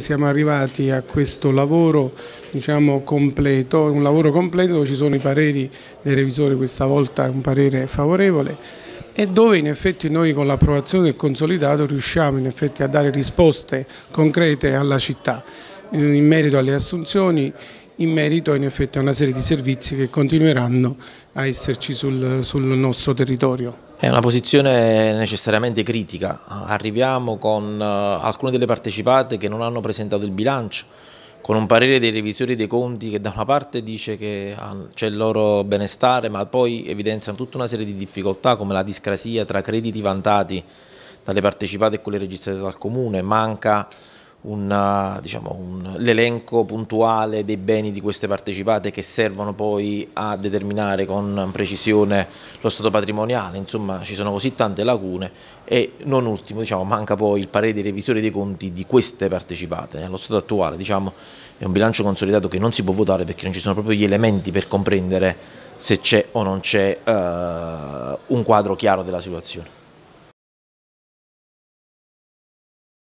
Siamo arrivati a questo lavoro diciamo, completo, un lavoro completo dove ci sono i pareri del revisore, questa volta un parere favorevole e dove in effetti noi con l'approvazione del consolidato riusciamo in effetti a dare risposte concrete alla città in merito alle assunzioni, in merito in effetti a una serie di servizi che continueranno a esserci sul, sul nostro territorio. È una posizione necessariamente critica, arriviamo con eh, alcune delle partecipate che non hanno presentato il bilancio, con un parere dei revisori dei conti che da una parte dice che c'è il loro benestare ma poi evidenziano tutta una serie di difficoltà come la discrasia tra crediti vantati dalle partecipate e quelle registrate dal comune, manca una, eh, diciamo, un, l'elenco puntuale dei beni di queste partecipate che servono poi a determinare con precisione lo stato patrimoniale, insomma ci sono così tante lacune e non ultimo diciamo, manca poi il parere dei revisori dei conti di queste partecipate, nello stato attuale diciamo, è un bilancio consolidato che non si può votare perché non ci sono proprio gli elementi per comprendere se c'è o non c'è eh, un quadro chiaro della situazione.